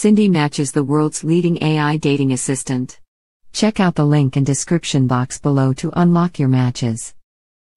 Cindy Match is the world's leading AI dating assistant. Check out the link in description box below to unlock your matches.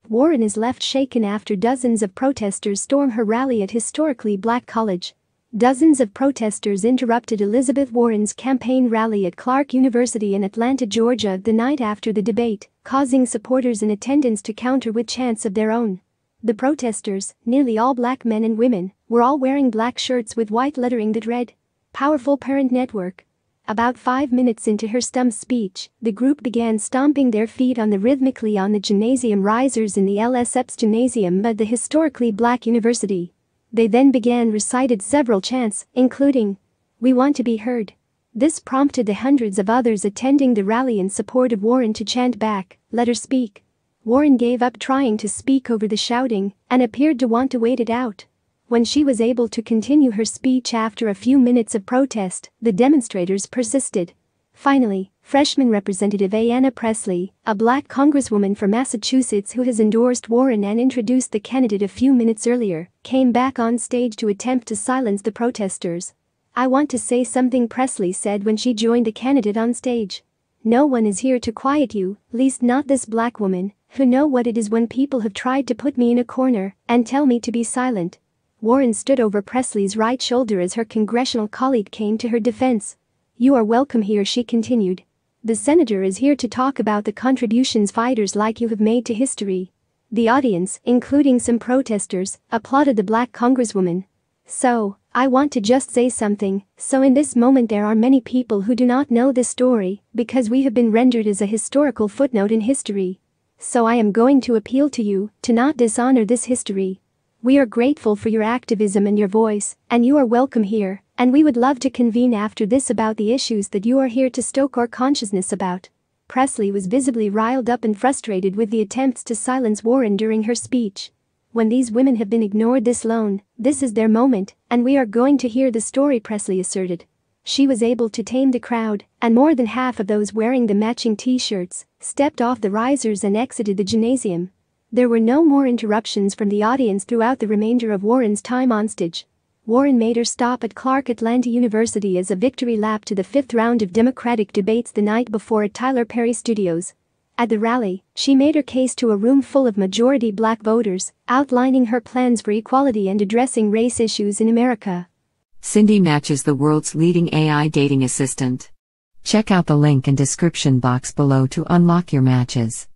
Warren is left shaken after dozens of protesters storm her rally at historically black college. Dozens of protesters interrupted Elizabeth Warren's campaign rally at Clark University in Atlanta, Georgia, the night after the debate, causing supporters in attendance to counter with chants of their own. The protesters, nearly all black men and women, were all wearing black shirts with white lettering that read, powerful parent network. About five minutes into her stump speech, the group began stomping their feet on the rhythmically on the gymnasium risers in the LSEP's Gymnasium at the historically black university. They then began recited several chants, including, We want to be heard. This prompted the hundreds of others attending the rally in support of Warren to chant back, Let her speak. Warren gave up trying to speak over the shouting and appeared to want to wait it out when she was able to continue her speech after a few minutes of protest, the demonstrators persisted. Finally, freshman Representative Ayanna Presley, a black congresswoman from Massachusetts who has endorsed Warren and introduced the candidate a few minutes earlier, came back on stage to attempt to silence the protesters. I want to say something Presley said when she joined the candidate on stage. No one is here to quiet you, least not this black woman, who know what it is when people have tried to put me in a corner and tell me to be silent, Warren stood over Presley's right shoulder as her congressional colleague came to her defense. You are welcome here, she continued. The senator is here to talk about the contributions fighters like you have made to history. The audience, including some protesters, applauded the black congresswoman. So, I want to just say something, so in this moment there are many people who do not know this story, because we have been rendered as a historical footnote in history. So I am going to appeal to you to not dishonor this history. We are grateful for your activism and your voice, and you are welcome here, and we would love to convene after this about the issues that you are here to stoke our consciousness about. Presley was visibly riled up and frustrated with the attempts to silence Warren during her speech. When these women have been ignored this long, this is their moment, and we are going to hear the story, Presley asserted. She was able to tame the crowd, and more than half of those wearing the matching t shirts stepped off the risers and exited the gymnasium, there were no more interruptions from the audience throughout the remainder of Warren's time on stage. Warren made her stop at Clark Atlanta University as a victory lap to the fifth round of Democratic debates the night before at Tyler Perry Studios. At the rally, she made her case to a room full of majority black voters, outlining her plans for equality and addressing race issues in America. Cindy matches the world's leading AI dating assistant. Check out the link in description box below to unlock your matches.